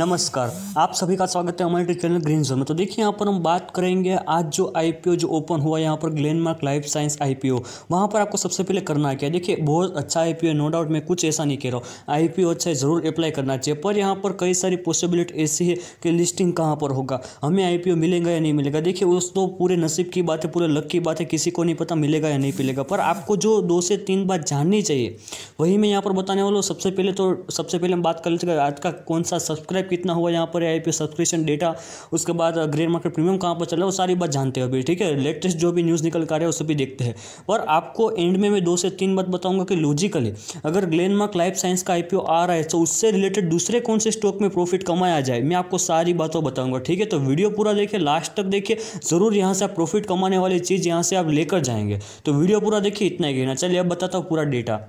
नमस्कार आप सभी का स्वागत है हमारे यूट्यूब चैनल ग्रीन जोन में तो देखिए यहाँ पर हम बात करेंगे आज जो आईपीओ जो ओपन हुआ यहाँ पर ग्लेनमार्क लाइफ साइंस आईपीओ वहाँ पर आपको सबसे पहले करना क्या देखिए बहुत अच्छा आईपीओ नो डाउट मैं कुछ ऐसा नहीं कह रहा हूँ आई अच्छा है ज़रूर अप्लाई करना चाहिए पर यहाँ पर कई सारी पॉसिबिलिटी ऐसी है कि लिस्टिंग कहाँ पर होगा हमें आई मिलेगा या नहीं मिलेगा देखिए उस तो पूरे नसीब की बात है पूरे लक की बात है किसी को नहीं पता मिलेगा या नहीं मिलेगा पर आपको जो दो से तीन बात जाननी चाहिए वही मैं यहाँ पर बताने वाला हूँ सबसे पहले तो सबसे पहले हम बात कर लेते आज का कौन सा सब्सक्राइब टाइप कितना हुआ यहाँ पर आई पी सब्सक्रिप्शन डेटा उसके बाद ग्रेन मार्केट प्रीमियम कहाँ पर चल रहा है वो सारी बात जानते हैं अभी ठीक है लेटेस्ट जो भी न्यूज़ निकल कर रहे हैं उसे भी देखते हैं और आपको एंड में मैं दो से तीन बात बताऊंगा कि लॉजिकली अगर ग्लेनमार्क लाइफ साइंस का आई आ रहा है तो उससे रिलेटेड दूसरे कौन से स्टॉक में प्रॉफिट कमाया जाए मैं आपको सारी बातों बताऊंगा ठीक है तो वीडियो पूरा देखिए लास्ट तक देखिए ज़रूर यहाँ से आप प्रॉफिट कमाने वाली चीज़ यहाँ से आप लेकर जाएंगे तो वीडियो पूरा देखिए इतना ही कहना चलिए अब बताता हूँ पूरा डेटा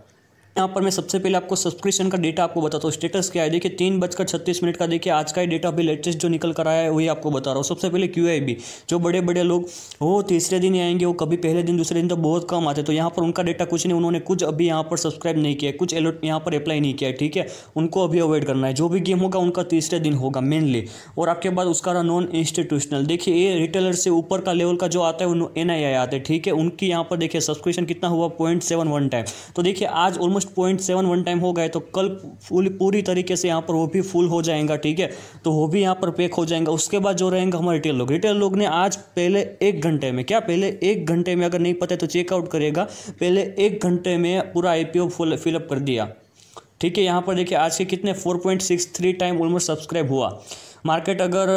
यहाँ पर मैं सबसे पहले आपको सब्सक्रिप्शन का डेटा आपको बताता हूँ स्टेटस क्या है देखिए तीन बजकर छत्तीस मिनट का देखिए आज का ही डेटा अभी लेटेस्ट जो निकल कर आया है वही आपको बता रहा हूँ सबसे पहले क्यू आई बी जो बड़े बड़े लोग वो तीसरे दिन ही आएंगे वो कभी पहले दिन दूसरे दिन तो बहुत कम आते तो यहाँ पर उनका डेटा कुछ नहीं उन्होंने कुछ अभी यहाँ पर सब्सक्राइब नहीं किया कुछ अलर्ट यहाँ पर अप्लाई नहीं किया ठीक है उनको अभी अवॉइड करना है जो भी गेम होगा उनका तीसरे दिन होगा मेनली और आपके बाद उसका रहा नॉन इंस्टीट्यूशनल देखिए ये रिटेलर से ऊपर का लेवल का जो आता है वो एन आई आई आते हैं ठीक है उनकी यहाँ पर देखिए सब्सक्रिप्शन कितना हुआ पॉइंट सेवन वन टाइम तो देखिए आज almost point seven one time हो गए तो कल फुल पूरी तरीके से यहाँ पर वो भी फुल हो जाएगा ठीक है तो वो भी यहाँ पर पैक हो जाएगा उसके बाद जो रहेंगे हमारे रिटेल लोग रिटेल लोग ने आज पहले एक घंटे में क्या पहले एक घंटे में अगर नहीं पता है तो चेकआउट करेगा पहले एक घंटे में पूरा आई पी फिलअप कर दिया ठीक है यहाँ पर देखिए आज के कितने four point six three time almost subscribe हुआ मार्केट अगर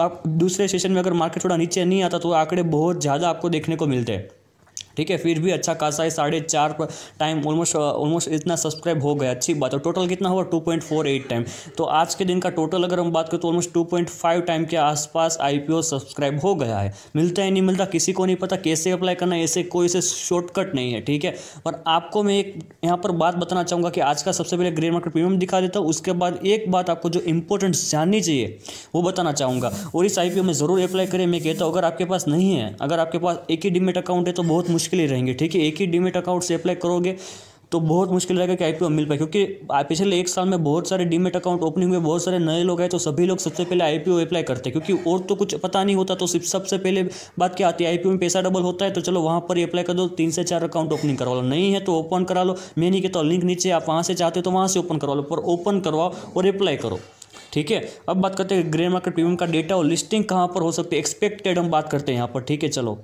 आप दूसरे सेशन में अगर मार्केट थोड़ा नीचे नहीं आता तो आंकड़े बहुत ज़्यादा आपको देखने को मिलते हैं ठीक है फिर भी अच्छा खासा है साढ़े चार टाइम ऑलमोस्ट ऑलमोस्ट इतना सब्सक्राइब हो गया अच्छी बात है टोटल कितना हुआ two point four eight time तो आज के दिन का टोटल अगर हम बात करें तो almost two point five time के आसपास आई पी ओ सब्सक्राइब हो गया है मिलता है नहीं मिलता किसी को नहीं पता कैसे अप्लाई करना है ऐसे कोई से शॉर्टकट नहीं है ठीक है और आपको मैं एक यहाँ पर बात बताना चाहूँगा कि आज का सबसे पहले ग्रे मार्केट प्रीमियम दिखा देता हूँ उसके बाद एक बात आपको जो इंपॉर्टेंट जाननी चाहिए वो बताना चाहूँगा और इस आई पी ओ में ज़रूर अप्लाई करें मैं कहता हूँ अगर आपके पास नहीं है अगर आपके पास एक ही डिमेट अकाउंट है तो बहुत मुश्किल मुश्किल ही रहेंगे ठीक है एक ही डीमेट अकाउंट से अप्लाई करोगे तो बहुत मुश्किल रहेगा कि आई मिल पाए क्योंकि पिछले एक साल में बहुत सारे डीमेट अकाउंट ओपनिंग हुए बहुत सारे नए लोग आए तो सभी लोग सबसे पहले आईपीओ अप्लाई करते हैं क्योंकि और तो कुछ पता नहीं होता तो सिर्फ सबसे पहले बात क्या आती है आईपीओ में पैसा डबल होता है तो चलो वहाँ पर ही अप्लाई कर दो तीन से चार अकाउंट ओपनिंग करवा लो नहीं है तो ओपन करा लो मैं नहीं कहता लिंक नीचे आप वहाँ से चाहते हो तो वहाँ से ओपन करवा लो पर ओपन करवाओ और अप्लाई करो ठीक है अब बात करते हैं ग्रे मार्केट प्रीमियम का डेटा और लिस्टिंग कहाँ पर हो सकती है एक्सपेक्टेड हम बात करते हैं यहाँ पर ठीक है चलो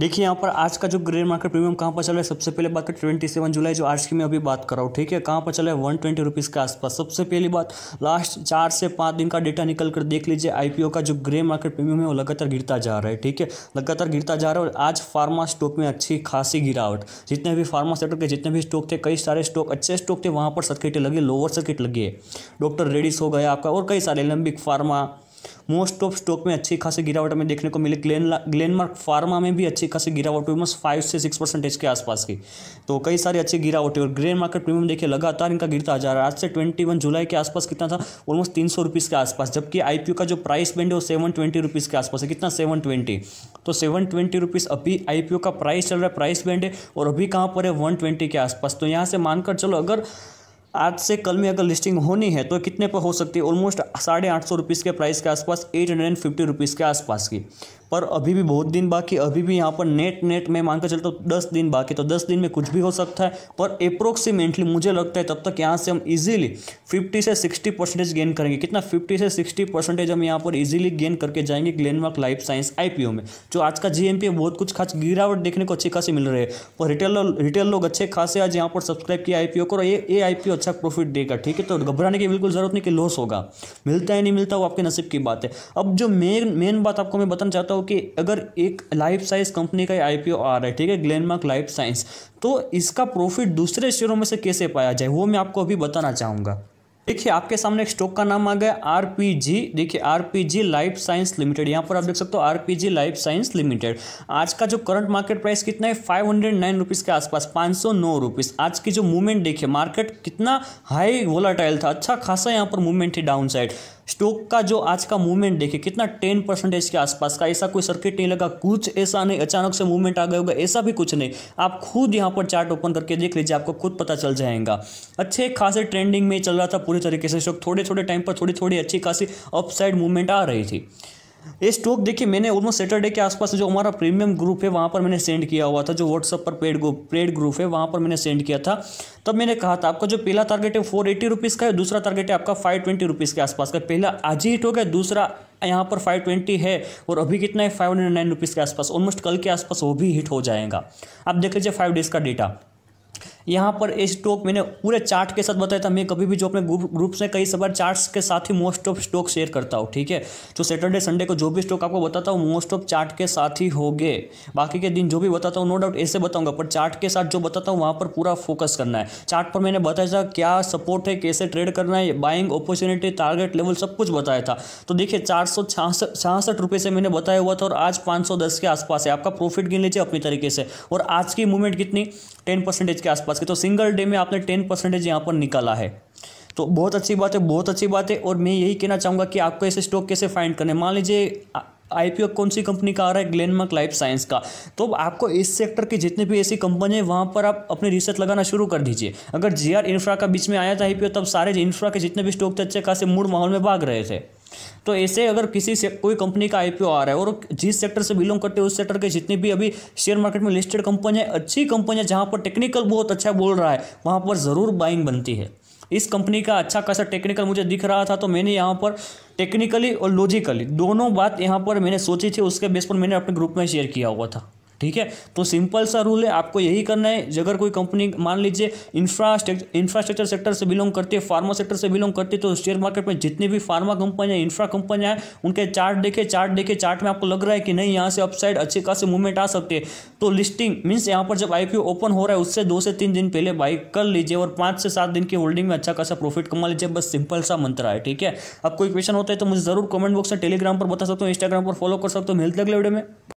देखिए यहाँ पर आज का जो ग्रे मार्केट प्रीमियम कहाँ पर चल रहा है सबसे पहले बात करें ट्वेंटी सेवन जुलाई जो आज की मैं अभी बात कर रहा हूँ ठीक है कहाँ पर चला है वन ट्वेंटी रुपीज़ के आसपास सबसे पहली बात लास्ट चार से पाँच दिन का डेटा निकल कर देख लीजिए आईपीओ का जो ग्रे मार्केट प्रीमियम है वो लगातार गिरता जा रहा है ठीक है लगातार गिरता जा रहा है और आज फार्मा स्टॉक में अच्छी खासी गिरावट जितने भी फार्मा सेक्टर के जितने भी स्टॉक थे कई सारे स्टॉक अच्छे स्टॉक थे वहाँ पर सर्किटें लगी लोअर सर्किट लगी है डॉक्टर रेडिस हो गया आपका और कई सारे लंबिक फार्मा मोस्ट ऑफ स्टॉक में अच्छी खासी गिरावट हमें देखने को मिली ग्लेन ग्लेनमार्क फार्मा में भी अच्छी खासी गिरावट हुई मस्ट मतलब फाइव से सिक्स परसेंटेज के आसपास की तो कई सारी अच्छी गिरावट हुई और ग्रेन मार्केट प्रीमियम देखिए लगातार इनका गिरता जा रहा है आज से ट्वेंटी वन जुलाई के आसपास कितना था ऑलमोस्ट तीन सौ के आसपास जबकि आई का जो प्राइस बैंड है वो सेवन ट्वेंटी के आसपास है कितना सेवन ट्वेंटी तो सेवन ट्वेंटी रुपीज़ अभी आई का प्राइस चल रहा है प्राइस बैंड है और अभी कहाँ पर है वन ट्वेंटी के आसपास तो यहाँ से मानकर चलो अगर आज से कल में अगर लिस्टिंग होनी है तो कितने पर हो सकती है ऑलमोस्ट साढ़े आठ सौ रुपीज़ के प्राइस के आसपास eight hundred and fifty rupees के आसपास की पर अभी भी बहुत दिन बाकी अभी भी यहाँ पर नेट नेट में मान कर चलता हूँ दस दिन बाकी तो दस दिन में कुछ भी हो सकता है पर अप्रोक्सीमेटली मुझे लगता है तब तक यहाँ से हम इजीली फिफ्टी से सिक्सटी परसेंटेज गेन करेंगे कितना फिफ्टी से सिक्सटी परसेंटेज हम यहाँ पर इजीली गेन करके जाएंगे ग्लेनमार्क लाइफ साइंस आई में जो आज का जीएमपी बहुत कुछ खास गिरावट देखने को अच्छी खासी मिल रही है पर रिटेल रिटेल लोग अच्छे खासे आज यहाँ पर सब्सक्राइब किया आई को ये ए आई अच्छा प्रॉफिट देगा ठीक है तो घबराने की बिल्कुल ज़रूरत नहीं कि लॉस होगा मिलता है नहीं मिलता वो आपके नसीब की बात है अब जो मेन मेन बात आपको मैं बताना चाहता हूँ सकता हूँ कि अगर एक लाइफ साइंस कंपनी का आई आ रहा है ठीक है ग्लेनमार्क लाइफ साइंस तो इसका प्रॉफिट दूसरे शेयरों में से कैसे पाया जाए वो मैं आपको अभी बताना चाहूँगा देखिए आपके सामने एक स्टॉक का नाम आ गया आर देखिए आर लाइफ साइंस लिमिटेड यहाँ पर आप देख सकते हो आर लाइफ साइंस लिमिटेड आज का जो करंट मार्केट प्राइस कितना है फाइव हंड्रेड नाइन रुपीज़ के आसपास पाँच सौ नौ रुपीज़ आज की जो मूवमेंट देखिए मार्केट कितना हाई वोलाटाइल था अच्छा खासा यहाँ पर मूवमेंट थी डाउन साइड स्टॉक का जो आज का मूवमेंट देखिए कितना टेन परसेंटेज के आसपास का ऐसा कोई सर्किट नहीं लगा कुछ ऐसा नहीं अचानक से मूवमेंट आ गया होगा ऐसा भी कुछ नहीं आप खुद यहाँ पर चार्ट ओपन करके देख लीजिए आपको खुद पता चल जाएगा अच्छे खासे ट्रेंडिंग में चल रहा था पूरी तरीके से स्टॉक थोड़े थोड़े टाइम पर थोड़ी थोड़ी अच्छी खासी अपसाइड मूवमेंट आ रही थी ये स्टॉक देखिए मैंने ऑलमोस्ट सैटरडे के आसपास जो हमारा प्रीमियम ग्रुप है वहाँ पर मैंने सेंड किया हुआ था जो व्हाट्सअप पर पेड ग्रुप पेड ग्रुप है वहाँ पर मैंने सेंड किया था तब मैंने कहा था आपका जो पहला टारगेट है फोर एटी रुपीज़ का है दूसरा टारगेट है आपका फाइव ट्वेंटी रुपीज़ के आसपास का पहला आज ही हिट हो गया दूसरा यहाँ पर फाइव ट्वेंटी है और अभी कितना है फाइव हंड्रेड नाइन रुपीज़ के आसपास ऑलमोस्ट कल के आसपास वो भी हिट हो जाएगा आप देख लीजिए फाइव डेज़ का डेटा यहाँ पर स्टॉक मैंने पूरे चार्ट के साथ बताया था मैं कभी भी जो अपने ग्रुप ग्रुप से कई सब चार्ट्स के साथ ही मोस्ट ऑफ स्टॉक शेयर करता हूँ ठीक है तो सैटरडे संडे को जो भी स्टॉक आपको बताता हूँ मोस्ट ऑफ चार्ट के साथ ही गए बाकी के दिन जो भी बताता हूँ नो डाउट ऐसे बताऊँगा पर चार्ट के साथ जो बताता हूँ वहाँ पर पूरा फोकस करना है चार्ट पर मैंने बताया था क्या सपोर्ट है कैसे ट्रेड करना है बाइंग अपॉर्चुनिटी टारगेट लेवल सब कुछ बताया था तो देखिए चार सौ छियासठ रुपये से मैंने बताया हुआ था और आज पाँच सौ दस के आसपास है आपका प्रॉफिट गिन लीजिए अपने तरीके से और आज की मूवमेंट कितनी टेन परसेंटेज के आसपास पास की तो सिंगल डे में आपने टेन परसेंटेज यहाँ पर निकाला है तो बहुत अच्छी बात है बहुत अच्छी बात है और मैं यही कहना चाहूँगा कि आपको ऐसे स्टॉक कैसे फाइंड करने मान लीजिए आईपीओ कौन सी कंपनी का आ रहा है ग्लेनमार्क लाइफ साइंस का तो आपको इस सेक्टर की जितनी भी ऐसी कंपनी है वहाँ पर आप अपनी रिसर्च लगाना शुरू कर दीजिए अगर जीआर इंफ्रा का बीच में आया था आईपीओ तब सारे इंफ्रा के जितने भी स्टॉक थे अच्छे खासे मूड माहौल में भाग रहे थे तो ऐसे अगर किसी से कोई कंपनी का आईपीओ आ रहा है और जिस सेक्टर से बिलोंग करते हैं उस सेक्टर के जितने भी अभी शेयर मार्केट में लिस्टेड कंपनियाँ अच्छी कंपनियाँ जहाँ पर टेक्निकल बहुत अच्छा बोल रहा है वहाँ पर ज़रूर बाइंग बनती है इस कंपनी का अच्छा खासा टेक्निकल मुझे दिख रहा था तो मैंने यहाँ पर टेक्निकली और लॉजिकली दोनों बात यहाँ पर मैंने सोची थी उसके बेस पर मैंने अपने ग्रुप में शेयर किया हुआ था ठीक है तो सिंपल सा रूल है आपको यही करना है अगर कोई कंपनी मान लीजिए इंफ्रास्ट्रक्चर इंफ्रास्ट्रक्चर सेक्टर से बिलोंग करती है फार्मा सेक्टर से बिलोंग करती है तो शेयर मार्केट में जितनी भी फार्मा कंपनियां इंफ्रा कंपनियां हैं उनके चार्ट देखे चार्ट देखे चार्ट में आपको लग रहा है कि नहीं यहाँ से अपसाइड अच्छे खास मूवमेंट आ सकते तो लिस्टिंग मीन्स यहाँ पर जब आई ओपन हो रहा है उससे दो से तीन दिन पहले बाई कर लीजिए और पाँच से सात दिन की होल्डिंग में अच्छा खासा प्रॉफिट कमा लीजिए बस सिंपल सा मंत्र है ठीक है आपको कोई क्वेश्चन होता है तो मुझे जरूर कमेंट बॉक्स में टेलीग्राम पर बता सकते हो इंस्टाग्राम पर फॉलो कर सकते हो मिलते अगले वीडियो में